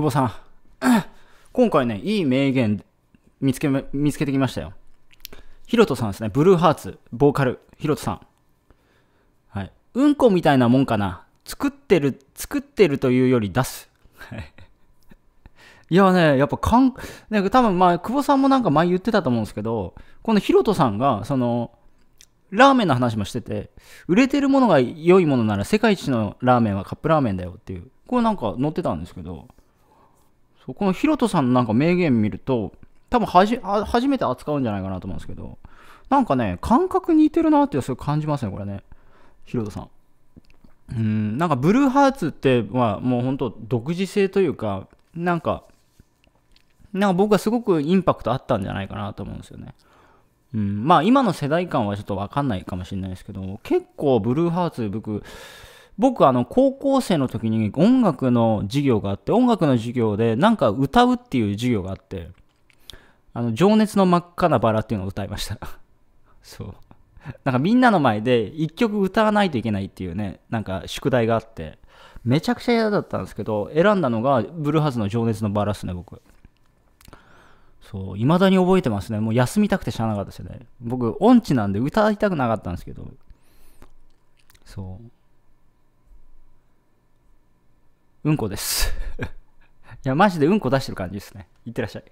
久保さん。今回ね、いい名言見つけ、見つけてきましたよ。ヒロトさんですね。ブルーハーツ、ボーカル、ヒロトさん。はい。うんこみたいなもんかな。作ってる、作ってるというより出す。はい。いやね、やっぱかん、なんか多分まあ、久保さんもなんか前言ってたと思うんですけど、このヒロトさんが、その、ラーメンの話もしてて、売れてるものが良いものなら世界一のラーメンはカップラーメンだよっていう、これなんか載ってたんですけど、そこのヒロトさんのなんか名言見ると、多分はじ初めて扱うんじゃないかなと思うんですけど、なんかね、感覚似てるなっていうすごい感じますね、これね。ヒロトさん。うん、なんかブルーハーツって、まあ、もう本当独自性というか、なんか、なんか僕はすごくインパクトあったんじゃないかなと思うんですよね。うん、まあ今の世代間はちょっとわかんないかもしれないですけど、結構ブルーハーツ僕、僕あの高校生の時に音楽の授業があって音楽の授業でなんか歌うっていう授業があってあの情熱の真っ赤なバラっていうのを歌いました そうなんかみんなの前で1曲歌わないといけないっていうねなんか宿題があってめちゃくちゃ嫌だったんですけど選んだのがブルーハーツの情熱のバラっすね僕そう未だに覚えてますねもう休みたくてしゃあなかったですよね僕音痴なんで歌いたくなかったんですけどそううんこです。いや、マジでうんこ出してる感じですね。いってらっしゃい。